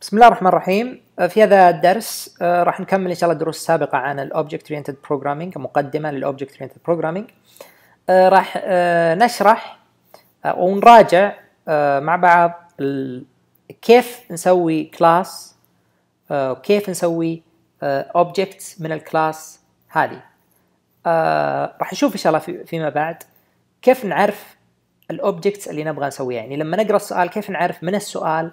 بسم الله الرحمن الرحيم آه، في هذا الدرس آه، راح نكمل ان شاء الله دروس سابقه عن الاوبجكت اورينتد بروجرامينج مقدمه للاوبجكت اورينتد بروجرامينج راح آه، نشرح ونراجع مع بعض كيف نسوي كلاس وكيف نسوي اوبجكت من الكلاس هذه راح نشوف ان شاء الله فيما بعد كيف نعرف الاوبجكتس اللي نبغى نسويها يعني لما نقرا السؤال كيف نعرف من السؤال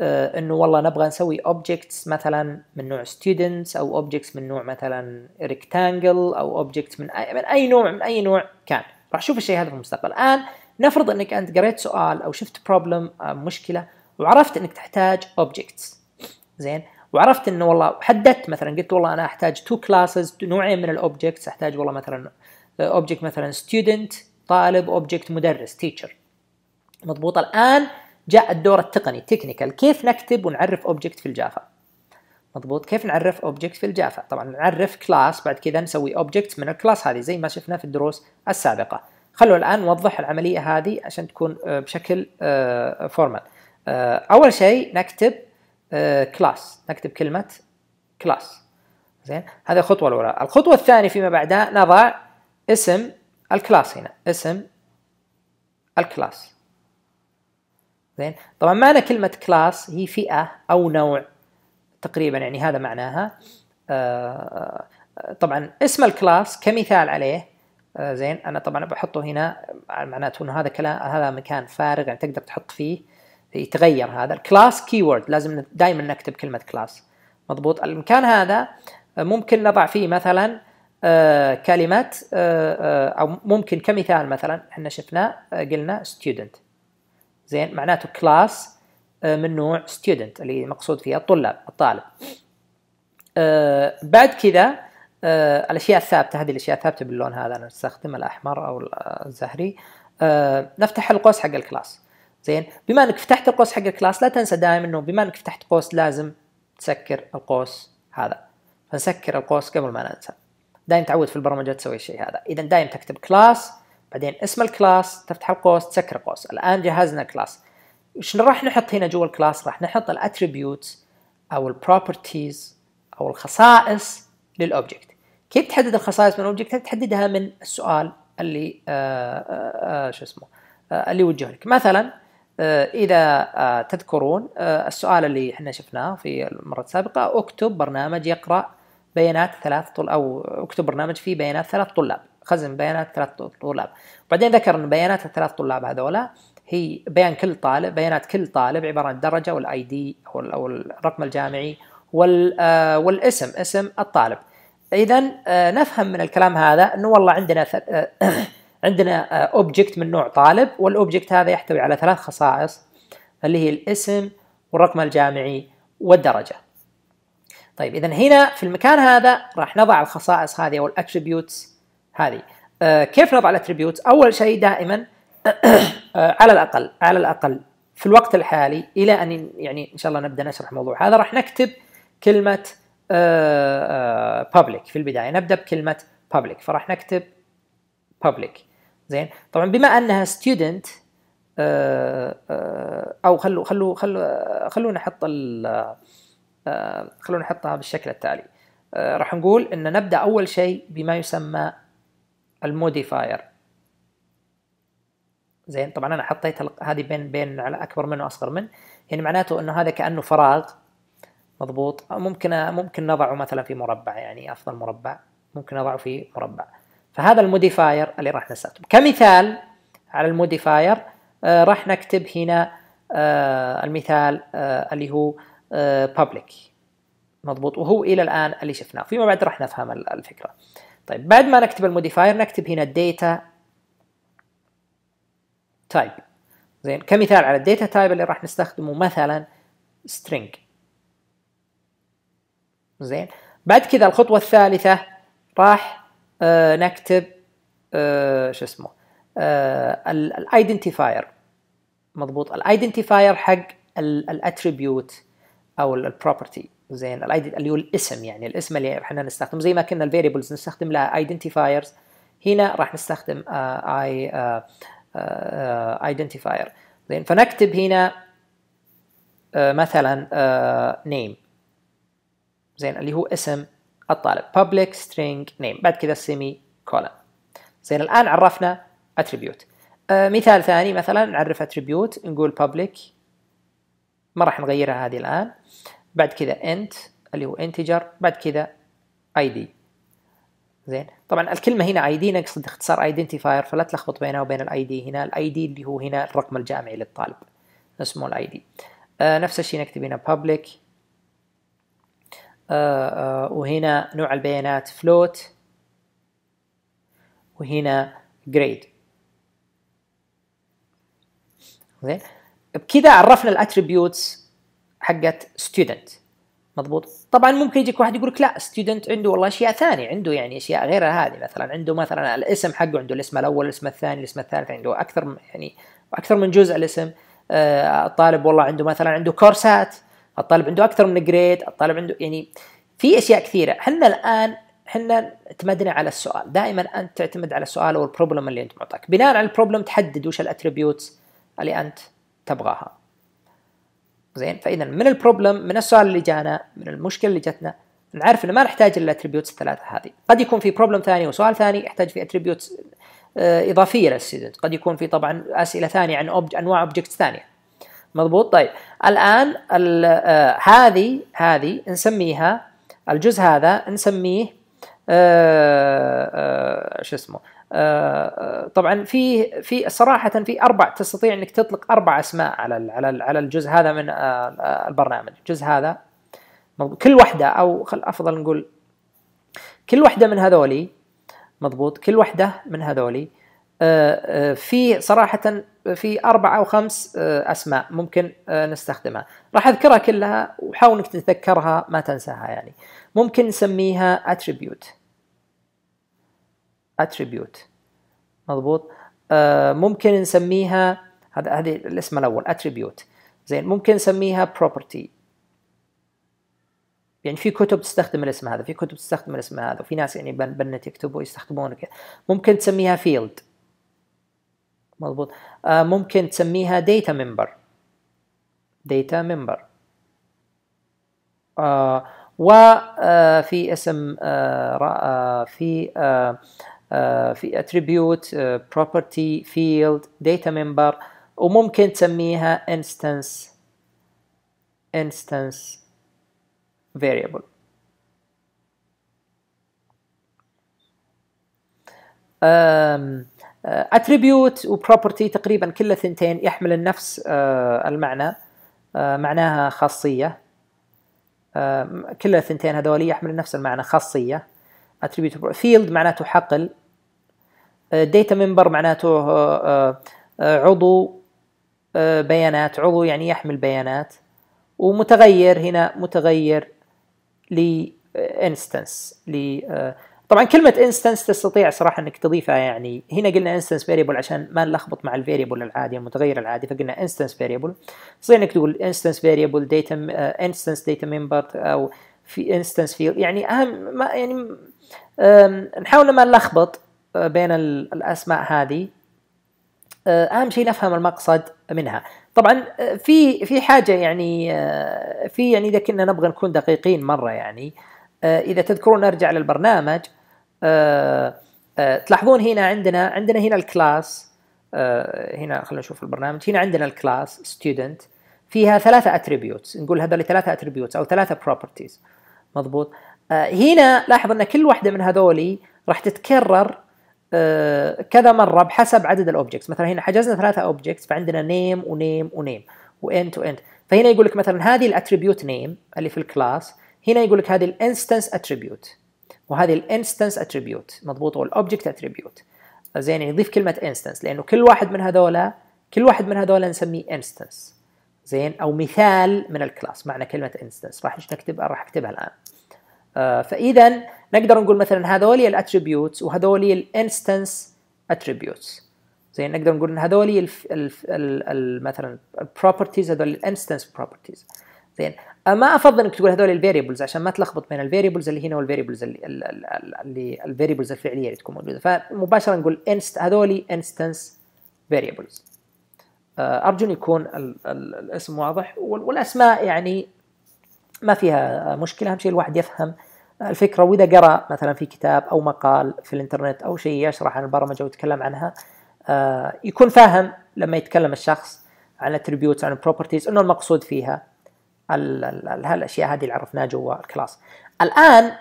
آه، انه والله نبغى نسوي اوبجكتس مثلا من نوع ستودنتس او اوبجكتس من نوع مثلا ريكتانجل او اوبجكتس من أي من اي نوع من اي نوع كان راح اشوف الشيء هذا في المستقبل الان نفرض انك انت قريت سؤال او شفت بروبلم مشكله وعرفت انك تحتاج اوبجكتس زين وعرفت انه والله حددت مثلا قلت والله انا احتاج تو كلاسز نوعين من الاوبجكتس احتاج والله مثلا اوبجكت آه، مثلا ستودنت طالب اوبجكت مدرس تيتشر مضبوط الان جاء الدور التقني تكنيكال كيف نكتب ونعرف اوبجكت في الجافا مضبوط كيف نعرف اوبجكت في الجافا طبعا نعرف كلاس بعد كذا نسوي اوبجكت من الكلاس هذه زي ما شفنا في الدروس السابقه خلوا الان نوضح العمليه هذه عشان تكون آه، بشكل فورمال آه، آه، اول شيء نكتب كلاس نكتب كلمه كلاس زين هذه الخطوه الاولى الخطوه الثانيه فيما بعدها نضع اسم الكلاس هنا اسم الكلاس زين طبعا معنى كلمة كلاس هي فئة أو نوع تقريبا يعني هذا معناها آه، آه، طبعا اسم الكلاس كمثال عليه آه، زين أنا طبعا بحطه هنا معناته أنه هذا كلام هذا مكان فارغ يعني تقدر تحط فيه يتغير هذا الكلاس كيورد لازم دائما نكتب كلمة كلاس مضبوط المكان هذا ممكن نضع فيه مثلا كلمة أو ممكن كمثال مثلا احنا شفنا قلنا student زين معناته كلاس آه، من نوع ستودنت اللي مقصود فيها الطلاب الطالب آه، بعد كذا آه، الاشياء الثابته هذه الاشياء الثابته باللون هذا انا استخدم الاحمر او الزهري نفتح القوس حق الكلاس زين بما انك فتحت القوس حق الكلاس لا تنسى دائما انه بما انك فتحت قوس لازم تسكر القوس هذا فنسكر القوس قبل ما ننسى دائما تعود في البرمجه تسوي الشيء هذا اذا دائما تكتب كلاس بعدين اسم الكلاس تفتح القوس تسكر القوس الان جهزنا كلاس ايش راح نحط هنا جوا الكلاس راح نحط الاتريبيوتس او البروبرتيز او الخصائص للاوبجكت كيف تحدد الخصائص من الاوبجكت تحددها من السؤال اللي آآ آه، آآ آه، آه، شو اسمه اللي وجه لك مثلا اذا تذكرون السؤال اللي احنا شفناه في المره السابقه اكتب برنامج يقرا بيانات ثلاث طل او اكتب برنامج فيه بيانات ثلاث طلاب خزن بيانات ثلاث طلاب وبعدين ذكر ان بيانات الثلاث طلاب هذولا هي بيان كل طالب بيانات كل طالب عباره عن الدرجه والاي دي او الرقم الجامعي آه، والاسم اسم الطالب اذا آه، نفهم من الكلام هذا انه والله عندنا آه، عندنا اوبجكت من نوع طالب والاوبجكت هذا يحتوي على ثلاث خصائص اللي هي الاسم والرقم الجامعي والدرجه طيب اذا هنا في المكان هذا راح نضع الخصائص هذه او الاتريبيوتس هذه آه، كيف نضع الاتريبيوت اول شيء دائما آه، على الاقل على الاقل في الوقت الحالي الى ان يعني ان شاء الله نبدا نشرح الموضوع هذا راح نكتب كلمه آه، public في البدايه نبدا بكلمه public فراح نكتب public زين طبعا بما انها student او خلو خلو خلو خلونا نحط خلونا نحطها بالشكل التالي راح نقول ان نبدا اول شيء بما يسمى الموديفاير زين طبعا انا حطيت هذه بين بين على اكبر من واصغر من يعني معناته انه هذا كانه فراغ مضبوط ممكن ممكن نضعه مثلا في مربع يعني افضل مربع ممكن نضعه في مربع فهذا الموديفاير اللي راح نستخدمه كمثال على الموديفاير آه راح نكتب هنا آه المثال آه اللي هو آه public مضبوط وهو الى الان اللي شفناه فيما بعد راح نفهم الفكره طيب بعد ما نكتب الموديفاير نكتب هنا الداتا تايب زين كمثال على الداتا تايب اللي راح نستخدمه مثلا string زين بعد كذا الخطوة الثالثة راح آه نكتب آه شو اسمه آه الايدنتيفاير مضبوط الايدنتيفاير حق الاتريبيوت او البروبرتي زين اللي هو الاسم يعني الاسم اللي احنا نستخدمه زي ما كنا الفاريبلز نستخدم لها ايدنتيفايرز هنا راح نستخدم اي آه، ايدنتيفاير آه، آه، زين فنكتب هنا مثلا نيم name زين اللي هو اسم الطالب public string name بعد كذا السيمي كولن زين الان عرفنا attribute مثال ثاني مثلا نعرف attribute نقول public ما راح نغيرها هذه الان بعد كذا انت اللي هو انتجر بعد كذا اي دي زين طبعا الكلمه هنا اي دي نقصد اختصار ايدنتيفاير فلا تلخبط بينها وبين الاي دي هنا الاي دي اللي هو هنا الرقم الجامعي للطالب اسمه الاي دي آه نفس الشيء نكتب هنا public آه،, آه وهنا نوع البيانات float وهنا grade زين بكذا عرفنا الاتريبيوتس حقت ستودنت مضبوط طبعا ممكن يجيك واحد يقول لك لا ستودنت عنده والله اشياء ثانيه عنده يعني اشياء غير هذه مثلا عنده مثلا الاسم حقه عنده الاسم الاول الاسم الثاني الاسم الثالث عنده اكثر يعني اكثر من جزء الاسم آه، الطالب والله عنده مثلا عنده كورسات الطالب عنده اكثر من جريد الطالب عنده يعني في اشياء كثيره احنا الان احنا اعتمدنا على السؤال دائما انت تعتمد على السؤال والبروبلم اللي انت معطاك بناء على البروبلم تحدد وش الاتريبيوتس اللي انت تبغاها زين فاذا من البروبلم من السؤال اللي جانا من المشكله اللي جتنا نعرف انه ما نحتاج الا الاتريبيوتس الثلاثه هذه قد يكون في بروبلم ثاني وسؤال ثاني يحتاج في اتريبيوتس آه، اضافيه للستودنت قد يكون في طبعا اسئله ثانيه عن أوبج... انواع اوبجكتس ثانيه مضبوط طيب الان آه، هذه هذه نسميها الجزء هذا نسميه آه، شو اسمه آه، آه، طبعا في في صراحه في اربع تستطيع انك تطلق اربع اسماء على على على الجزء هذا من آه، البرنامج، الجزء هذا كل وحده او افضل نقول كل وحده من هذولي مضبوط كل وحده من هذولي في صراحة في أربع أو خمس أسماء ممكن نستخدمها راح أذكرها كلها وحاول أنك تتذكرها ما تنساها يعني ممكن نسميها attribute اتريبيوت مضبوط آه ممكن نسميها هذا هذه الاسم الاول اتريبيوت زين ممكن نسميها property يعني في كتب تستخدم الاسم هذا في كتب تستخدم الاسم هذا وفي ناس يعني بنت يكتبوا يستخدمونه كذا ممكن تسميها فيلد مضبوط آه ممكن تسميها داتا ممبر داتا ممبر آه وفي آه، اسم آه،, آه في آه آه، في اتريبيوت بروبرتي فيلد داتا ممبر وممكن تسميها انستنس انستنس variable اتريبيوت آه، وبروبرتي تقريبا كل ثنتين يحمل نفس آه، المعنى معناها خاصيه كل ثنتين هذول يحمل نفس المعنى خاصيه اتريبيوت فيلد معناته حقل ديتا آه، ممبر معناته آه، آه، عضو بيانات عضو يعني يحمل بيانات ومتغير هنا متغير ل طبعا كلمة انستنس تستطيع صراحة انك تضيفها يعني هنا قلنا انستنس فاريبل عشان ما نلخبط مع الفاريبل العادي المتغير العادي فقلنا انستنس فاريبل تصير انك تقول انستنس فاريبل داتا انستنس داتا ممبر او في انستنس فيلد يعني اهم ما يعني نحاول ما نلخبط آه، بين الاسماء هذه آه، اهم شيء نفهم المقصد منها طبعا آه، في في حاجه يعني في يعني اذا كنا نبغى نكون دقيقين مره يعني اذا تذكرون ارجع للبرنامج تلاحظون هنا عندنا عندنا هنا الكلاس هنا خلينا نشوف البرنامج هنا عندنا الكلاس ستودنت فيها ثلاثة اتريبيوتس نقول هذول ثلاثة اتريبيوتس او ثلاثة بروبرتيز مضبوط هنا لاحظ ان كل واحدة من هذولي راح تتكرر آه، كذا مره بحسب عدد الاوبجكتس مثلا هنا حجزنا ثلاثه اوبجكتس فعندنا نيم ونيم ونيم وانت وانت فهنا يقول لك مثلا هذه الاتريبيوت نيم اللي في الكلاس هنا يقول لك هذه الانستنس اتريبيوت وهذه الانستنس اتريبيوت مضبوط والاوبجكت اتريبيوت زين يعني كلمه انستنس لانه كل واحد من هذولا كل واحد من هذولا نسميه انستنس زين او مثال من الكلاس معنى كلمه انستنس راح نكتب راح اكتبها الان آه، فاذا نقدر نقول مثلا هذول الاتريبيوتس وهذول الانستنس اتريبيوتس زي نقدر نقول ان هذول مثلا البروبرتيز هذول الانستنس بروبرتيز زين ما افضل انك تقول هذول الفاريبلز عشان ما تلخبط بين الفاريبلز اللي هنا والفاريبلز اللي الفاريبلز الفعليه اللي تكون موجوده فمباشره نقول انست هذول انستنس فاريبلز ارجو ان يكون الاسم واضح والاسماء يعني ما فيها مشكله اهم شيء الواحد يفهم الفكره واذا قرا مثلا في كتاب او مقال في الانترنت او شيء يشرح عن البرمجه ويتكلم عنها آه، يكون فاهم لما يتكلم الشخص عن الاتريبيوتس عن البروبرتيز انه المقصود فيها هالأشياء هذه اللي عرفناها جوا الكلاس الان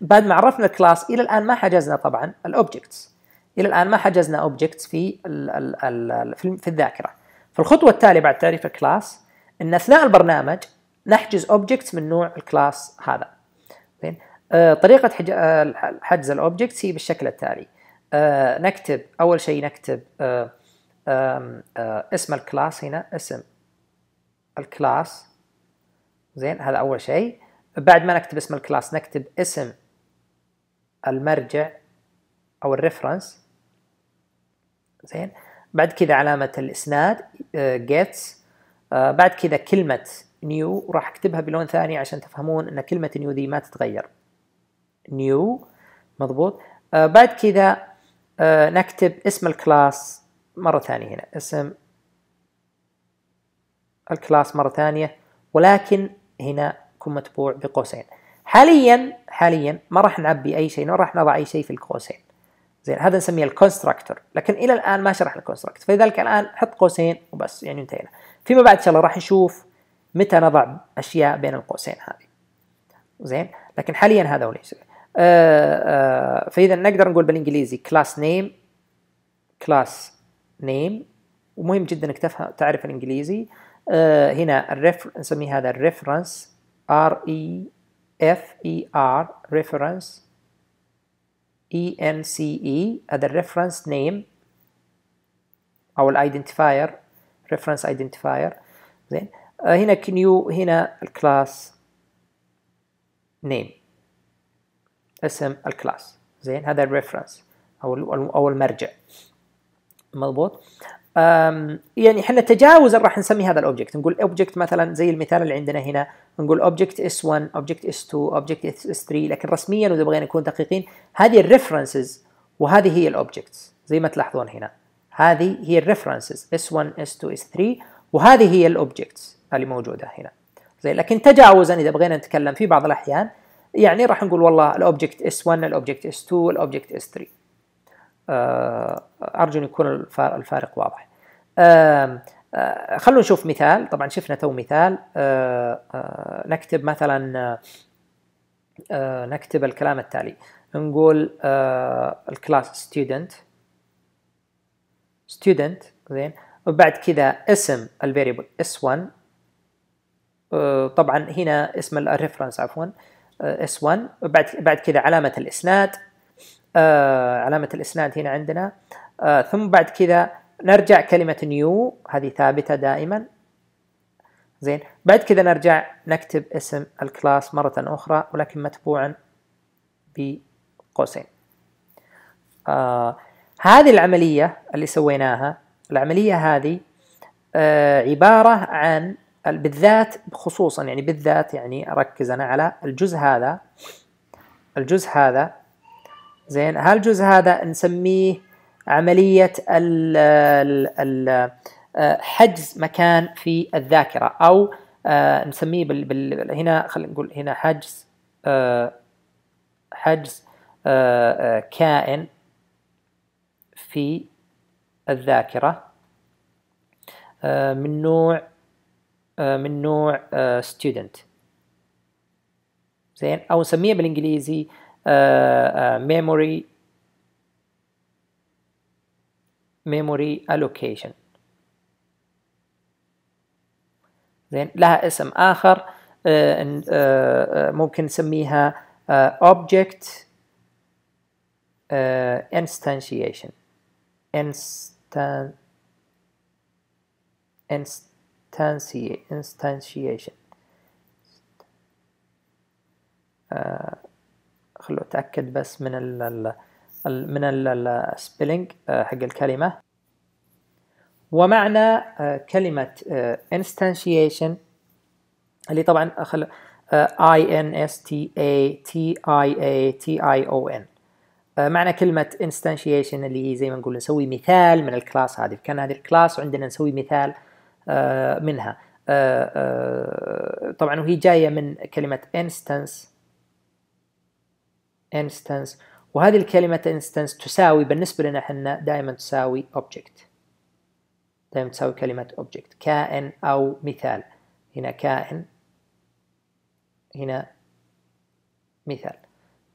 بعد ما عرفنا الكلاس الى الان ما حجزنا طبعا الاوبجكتس الى الان ما حجزنا اوبجكتس في الـ ال الـ في الذاكره فالخطوه التاليه بعد تعريف الكلاس ان اثناء البرنامج نحجز اوبجكتس من نوع الكلاس هذا زين آه، طريقه آه، حجز الاوبجكتس هي بالشكل التالي آه، نكتب اول شيء نكتب اسم الكلاس هنا اسم الكلاس زين هذا اول شيء بعد ما نكتب اسم الكلاس نكتب اسم المرجع او الريفرنس زين بعد كذا علامه الاسناد جيتس بعد كذا كلمه نيو وراح اكتبها بلون ثاني عشان تفهمون ان كلمة نيو ذي ما تتغير نيو مضبوط آه بعد كذا آه نكتب اسم الكلاس مرة ثانية هنا اسم الكلاس مرة ثانية ولكن هنا يكون متبوع بقوسين حاليا حاليا ما راح نعبي اي شيء ما راح نضع اي شيء في القوسين زين هذا نسميه الكونستراكتور لكن الى الان ما شرح الكونستراكتور فلذلك الان حط قوسين وبس يعني انتهينا فيما بعد ان شاء الله راح نشوف متى نضع اشياء بين القوسين هذه زين لكن حاليا هذا وليس آه آه فاذا نقدر نقول بالانجليزي كلاس نيم كلاس نيم ومهم جدا انك تعرف الانجليزي آه هنا الريفر نسميه هذا الريفرنس ار اي اف اي ار ريفرنس اي ان سي اي هذا الريفرنس نيم او الايدنتيفاير ريفرنس ايدنتيفاير زين آه، هنا كنيو هنا الكلاس نيم اسم الكلاس زين هذا الريفرنس او او المرجع مضبوط يعني احنا تجاوزا راح نسمي هذا الاوبجكت نقول اوبجكت مثلا زي المثال اللي عندنا هنا نقول اوبجكت اس 1 اوبجكت اس 2 اوبجكت اس 3 لكن رسميا واذا بغينا نكون دقيقين هذه الريفرنسز وهذه هي الاوبجكتس زي ما تلاحظون هنا هذه هي الريفرنسز اس 1 اس 2 اس 3 وهذه هي الاوبجكتس اللي موجوده هنا زين لكن تجاوزا اذا بغينا نتكلم في بعض الاحيان يعني راح نقول والله الاوبجكت اس 1 الاوبجكت اس 2 الاوبجكت اس 3 ارجو ان يكون الفارق واضح آه، خلونا نشوف مثال طبعا شفنا تو مثال آه، آه، نكتب مثلا نكتب الكلام التالي نقول الكلاس ستودنت student زين وبعد كذا اسم الفاريبل اس 1 آه، طبعا هنا اسم الريفرنس عفوا آه، اس 1 بعد بعد كذا علامه الاسناد آه، علامه الاسناد هنا عندنا ثم بعد كذا نرجع كلمه نيو هذه ثابته دائما زين بعد كذا نرجع نكتب اسم الكلاس مرة أخرى ولكن متبوعا بقوسين هذه العملية اللي سويناها العملية هذه عبارة عن بالذات خصوصا يعني بالذات يعني اركز انا على الجزء هذا الجزء هذا زين هالجزء هذا نسميه عمليه ال ال حجز مكان في الذاكره او آه، نسميه بال بال هنا خلينا نقول هنا حجز آه، حجز آه، كائن في الذاكره من نوع من نوع student زين او نسميها بالانجليزي memory memory allocation زين لها اسم اخر ممكن نسميها object instantiation instant instantiation آه خلوا اتاكد بس من ال من السبيلنج آه، حق الكلمه ومعنى آه، كلمه آه، instantiation اللي طبعا خل اي ان اس تي اي تي i a t i او ان معنى كلمة instantiation اللي هي زي ما نقول نسوي مثال من الكلاس هذه كان هذه الكلاس وعندنا نسوي مثال آه آه، منها آه، آه، طبعا وهي جايه من كلمه انستنس انستنس وهذه الكلمه انستنس تساوي بالنسبه لنا احنا دائما تساوي اوبجكت دائما تساوي كلمه اوبجكت كائن او مثال هنا كائن هنا مثال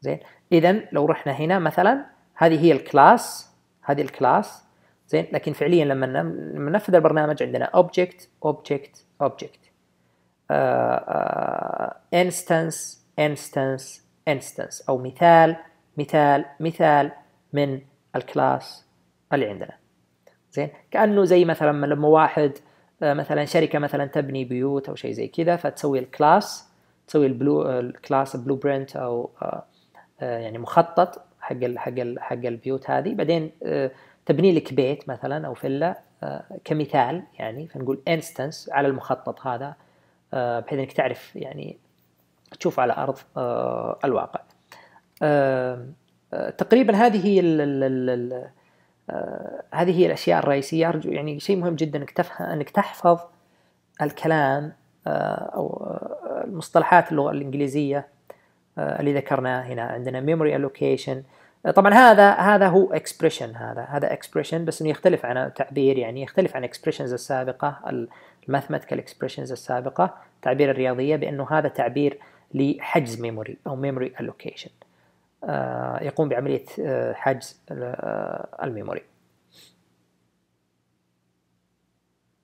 زين اذا لو رحنا هنا مثلا هذه هي الكلاس هذه الكلاس زين لكن فعليا لما لما ننفذ البرنامج عندنا اوبجكت اوبجكت اوبجكت انستنس انستنس انستنس او مثال مثال مثال من الكلاس اللي عندنا زين كانه زي مثلا لما واحد آه، مثلا شركه مثلا تبني بيوت او شيء زي كذا فتسوي الكلاس تسوي البلو الكلاس بلو برنت او آه، آه، يعني مخطط حق حق حق البيوت هذه بعدين تبني لك بيت مثلا او فيلا آه، كمثال يعني فنقول انستنس على المخطط هذا آه، بحيث انك تعرف يعني تشوف على ارض آه، الواقع تقريبا هذه هي هذه هي الاشياء الرئيسيه ارجو يعني شيء مهم جدا انك تفهم انك تحفظ الكلام او المصطلحات اللغه الانجليزيه اللي ذكرناها هنا عندنا ميموري allocation طبعا هذا هذا هو اكسبريشن هذا هذا اكسبريشن بس انه يختلف عن تعبير يعني يختلف عن اكسبريشنز السابقه الماثماتيكال اكسبريشنز السابقه تعبير الرياضيه بانه هذا تعبير لحجز ميموري او ميموري الوكيشن آه، يقوم بعمليه آه، حجز آه، الميموري